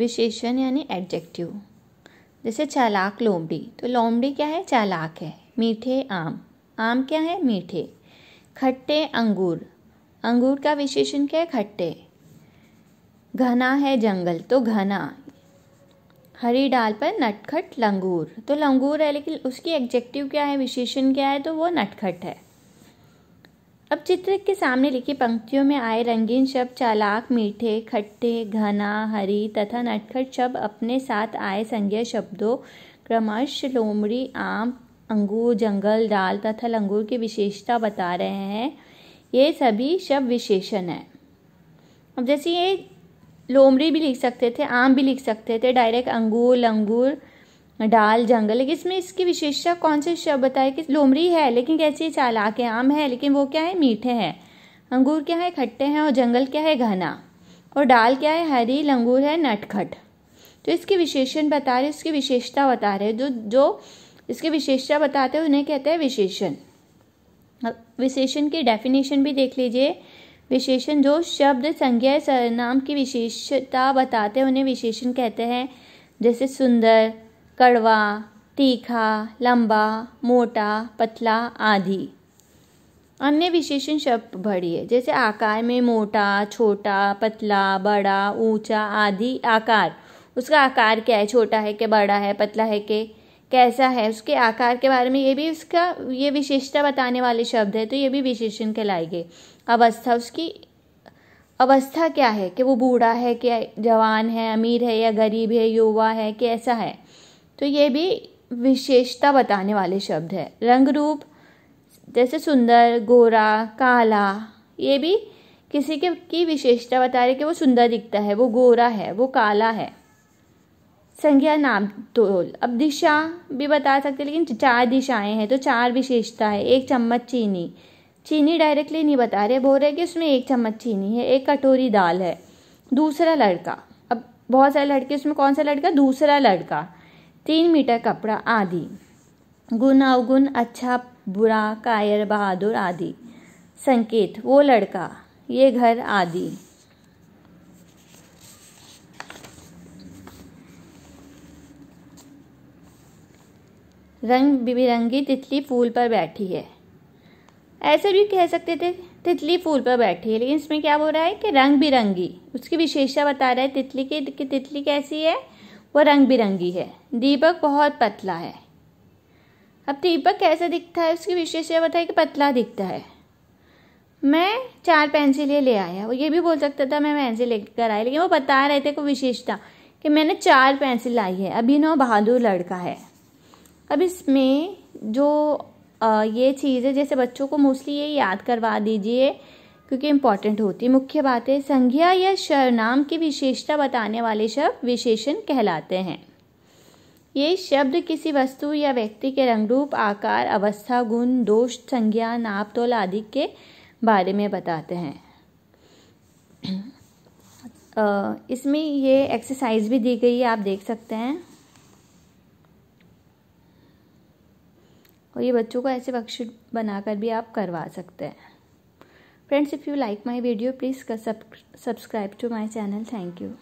विशेषण यानी एडजेक्टिव जैसे चालाक लोमड़ी तो लोमड़ी क्या है चालाक है मीठे आम आम क्या है मीठे खट्टे अंगूर अंगूर का विशेषण क्या है खट्टे घना है जंगल तो घना हरी डाल पर नटखट लंगूर तो लंगूर है लेकिन उसकी एडजेक्टिव क्या है विशेषण क्या है तो वो नटखट है अब चित्र के सामने लिखी पंक्तियों में आए रंगीन शब्द चालाक मीठे खट्टे घना हरी तथा नटखट शब्द अपने साथ आए संज्ञा शब्दों क्रमश लोमड़ी आम अंगूर जंगल डाल तथा लंगूर की विशेषता बता रहे हैं ये सभी शब्द विशेषण हैं अब जैसे ये लोमड़ी भी लिख सकते थे आम भी लिख सकते थे डायरेक्ट अंगूर लंगूर डाल जंगल लेकिन इसमें इसकी विशेषता कौन से शब्द बताए कि लोमरी है लेकिन कैसी चालाक है आम है लेकिन वो क्या है मीठे हैं अंगूर क्या है खट्टे हैं और जंगल क्या है घना और डाल क्या है हरी लंगूर है नटखट तो इसकी विशेषण बता रहे इसकी विशेषता बता रहे जो जो इसकी विशेषता बताते हैं उन्हें कहते हैं विशेषण अब विशेषण की डेफिनेशन भी देख लीजिए विशेषण जो शब्द संज्ञा सरनाम की विशेषता बताते हैं उन्हें विशेषण कहते हैं जैसे सुंदर कड़वा तीखा लंबा मोटा पतला आदि अन्य विशेषण शब्द भरिए जैसे आकार में मोटा छोटा पतला बड़ा ऊंचा आदि आकार उसका आकार क्या है छोटा है कि बड़ा है पतला है कि कैसा है उसके आकार के बारे में ये भी उसका ये विशेषता बताने वाले शब्द है तो ये भी विशेषण कहलाएंगे अवस्था उसकी अवस्था क्या है कि वो बूढ़ा है कि जवान है अमीर है या गरीब है युवा है कैसा है तो ये भी विशेषता बताने वाले शब्द है रंग रूप जैसे सुंदर गोरा काला ये भी किसी के की विशेषता बता रही कि वो सुंदर दिखता है वो गोरा है वो काला है संज्ञा नाम तोल अब दिशा भी बता सकते लेकिन चार दिशाएं हैं तो चार विशेषता है एक चम्मच चीनी चीनी डायरेक्टली नहीं बता रहे बोल रहे कि उसमें एक चम्मच चीनी है एक कटोरी दाल है दूसरा लड़का अब बहुत सारे लड़के उसमें कौन सा लड़का दूसरा लड़का तीन मीटर कपड़ा आदि गुण अवगुण अच्छा बुरा कायर बहादुर आदि संकेत वो लड़का ये घर आदि रंग बिरंगी तितली फूल पर बैठी है ऐसे भी कह सकते थे तितली फूल पर बैठी है लेकिन इसमें क्या बोल रहा है कि रंग बिरंगी उसकी विशेषता बता रहा है तितली की कि तितली कैसी है वो रंग बिरंगी है दीपक बहुत पतला है अब दीपक कैसे दिखता है उसकी यह बताए कि पतला दिखता है मैं चार पेंसिलें ले आया वो ये भी बोल सकता था मैं पेंसिल लेकर आया लेकिन वो बता रहे थे को विशेषता कि मैंने चार पेंसिल लाई है अभी अभिनव बहादुर लड़का है अब इसमें जो ये चीज है जैसे बच्चों को मोस्टली ये याद करवा दीजिए क्योंकि इम्पॉर्टेंट होती है मुख्य बातें संज्ञा या सर्वनाम की विशेषता बताने वाले शब्द विशेषण कहलाते हैं ये शब्द किसी वस्तु या व्यक्ति के रंग रूप आकार अवस्था गुण दोष संज्ञा नाप तोल आदि के बारे में बताते हैं इसमें ये एक्सरसाइज भी दी गई है आप देख सकते हैं और ये बच्चों को ऐसे वर्कशीट बनाकर भी आप करवा सकते हैं Friends, if you like my video, please subscribe to my channel. Thank you.